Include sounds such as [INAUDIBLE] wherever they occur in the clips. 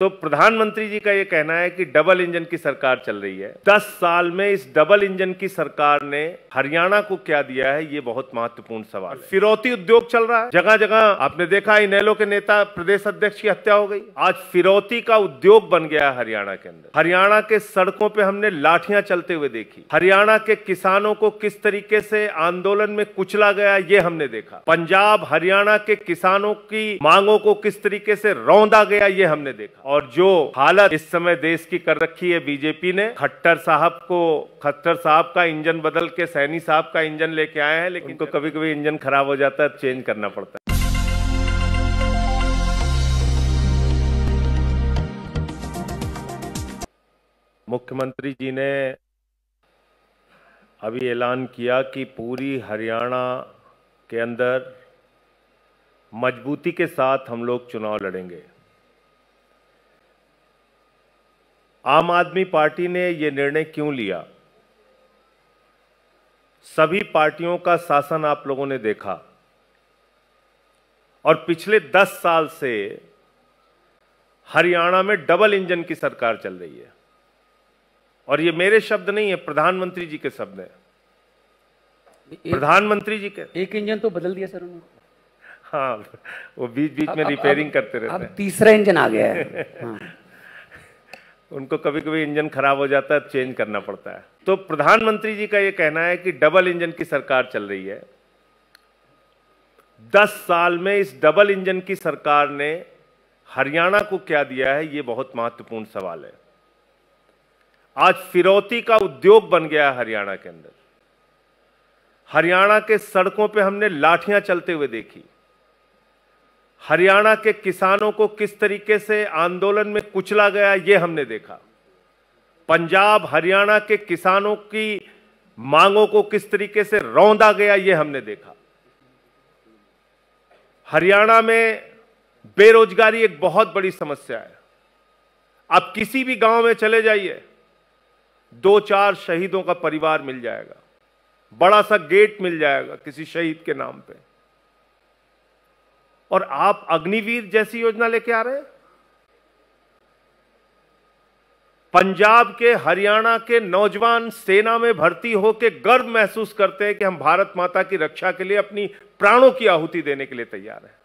तो प्रधानमंत्री जी का यह कहना है कि डबल इंजन की सरकार चल रही है दस साल में इस डबल इंजन की सरकार ने हरियाणा को क्या दिया है ये बहुत महत्वपूर्ण सवाल है फिरौती उद्योग चल रहा है जगह जगह आपने देखा इनेलो के नेता प्रदेश अध्यक्ष की हत्या हो गई आज फिरौती का उद्योग बन गया है हरियाणा के अंदर हरियाणा के सड़कों पर हमने लाठियां चलते हुए देखी हरियाणा के किसानों को किस तरीके से आंदोलन में कुचला गया ये हमने देखा पंजाब हरियाणा के किसानों की मांगों को किस तरीके से रौंदा गया ये हमने देखा और जो हालत इस समय देश की कर रखी है बीजेपी ने खट्टर साहब को खट्टर साहब का इंजन बदल के सैनी साहब का इंजन लेके आए हैं लेकिन उनको कभी कभी इंजन खराब हो जाता है चेंज करना पड़ता है मुख्यमंत्री जी ने अभी ऐलान किया कि पूरी हरियाणा के अंदर मजबूती के साथ हम लोग चुनाव लड़ेंगे आम आदमी पार्टी ने यह निर्णय क्यों लिया सभी पार्टियों का शासन आप लोगों ने देखा और पिछले दस साल से हरियाणा में डबल इंजन की सरकार चल रही है और ये मेरे शब्द नहीं है प्रधानमंत्री जी के शब्द हैं प्रधानमंत्री जी के एक इंजन तो बदल दिया सर उन्होंने हाँ वो बीच बीच में रिपेयरिंग करते रहते अब तीसरा इंजन आ गया है [LAUGHS] हाँ। उनको कभी कभी इंजन खराब हो जाता है चेंज करना पड़ता है तो प्रधानमंत्री जी का ये कहना है कि डबल इंजन की सरकार चल रही है दस साल में इस डबल इंजन की सरकार ने हरियाणा को क्या दिया है ये बहुत महत्वपूर्ण सवाल है आज फिरौती का उद्योग बन गया है हरियाणा के अंदर हरियाणा के सड़कों पे हमने लाठियां चलते हुए देखी हरियाणा के किसानों को किस तरीके से आंदोलन में कुचला गया ये हमने देखा पंजाब हरियाणा के किसानों की मांगों को किस तरीके से रौंदा गया ये हमने देखा हरियाणा में बेरोजगारी एक बहुत बड़ी समस्या है आप किसी भी गांव में चले जाइए दो चार शहीदों का परिवार मिल जाएगा बड़ा सा गेट मिल जाएगा किसी शहीद के नाम पर और आप अग्निवीर जैसी योजना लेके आ रहे हैं पंजाब के हरियाणा के नौजवान सेना में भर्ती होकर गर्व महसूस करते हैं कि हम भारत माता की रक्षा के लिए अपनी प्राणों की आहुति देने के लिए तैयार हैं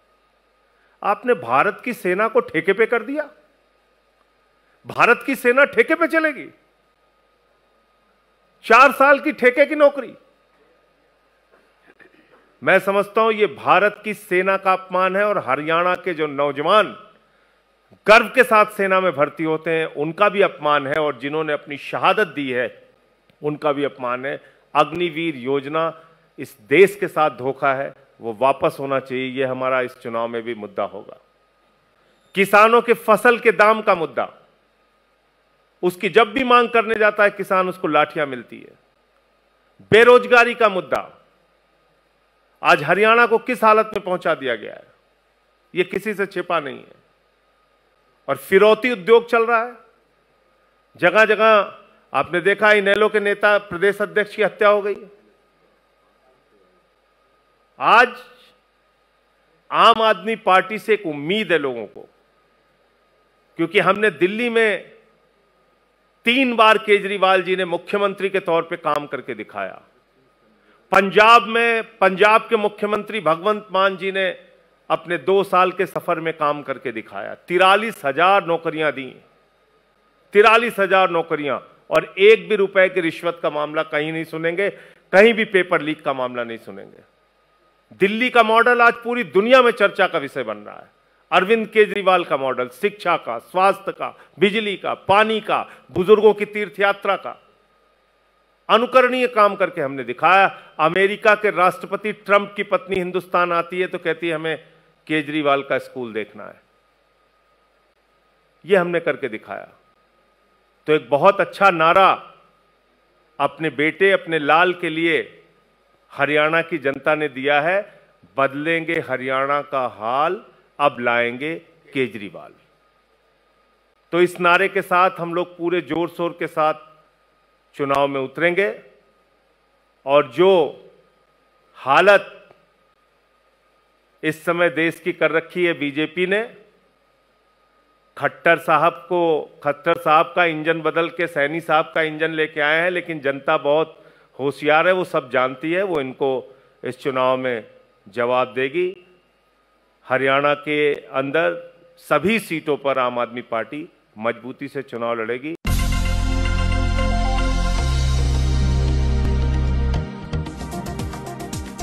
आपने भारत की सेना को ठेके पे कर दिया भारत की सेना ठेके पे चलेगी चार साल की ठेके की नौकरी मैं समझता हूं ये भारत की सेना का अपमान है और हरियाणा के जो नौजवान गर्व के साथ सेना में भर्ती होते हैं उनका भी अपमान है और जिन्होंने अपनी शहादत दी है उनका भी अपमान है अग्निवीर योजना इस देश के साथ धोखा है वो वापस होना चाहिए ये हमारा इस चुनाव में भी मुद्दा होगा किसानों के फसल के दाम का मुद्दा उसकी जब भी मांग करने जाता है किसान उसको लाठियां मिलती है बेरोजगारी का मुद्दा आज हरियाणा को किस हालत में पहुंचा दिया गया है यह किसी से छिपा नहीं है और फिरौती उद्योग चल रहा है जगह जगह आपने देखा इनेलो के नेता प्रदेश अध्यक्ष की हत्या हो गई आज आम आदमी पार्टी से एक उम्मीद है लोगों को क्योंकि हमने दिल्ली में तीन बार केजरीवाल जी ने मुख्यमंत्री के तौर पे काम करके दिखाया पंजाब में पंजाब के मुख्यमंत्री भगवंत मान जी ने अपने दो साल के सफर में काम करके दिखाया तिरालीस हजार नौकरियां दी तिरालीस हजार नौकरियां और एक भी रुपए की रिश्वत का मामला कहीं नहीं सुनेंगे कहीं भी पेपर लीक का मामला नहीं सुनेंगे दिल्ली का मॉडल आज पूरी दुनिया में चर्चा का विषय बन रहा है अरविंद केजरीवाल का मॉडल शिक्षा का स्वास्थ्य का बिजली का पानी का बुजुर्गों की तीर्थ यात्रा का अनुकरणीय काम करके हमने दिखाया अमेरिका के राष्ट्रपति ट्रंप की पत्नी हिंदुस्तान आती है तो कहती है हमें केजरीवाल का स्कूल देखना है यह हमने करके दिखाया तो एक बहुत अच्छा नारा अपने बेटे अपने लाल के लिए हरियाणा की जनता ने दिया है बदलेंगे हरियाणा का हाल अब लाएंगे केजरीवाल तो इस नारे के साथ हम लोग पूरे जोर शोर के साथ चुनाव में उतरेंगे और जो हालत इस समय देश की कर रखी है बीजेपी ने खट्टर साहब को खट्टर साहब का इंजन बदल के सैनी साहब का इंजन लेके आए हैं लेकिन जनता बहुत होशियार है वो सब जानती है वो इनको इस चुनाव में जवाब देगी हरियाणा के अंदर सभी सीटों पर आम आदमी पार्टी मजबूती से चुनाव लड़ेगी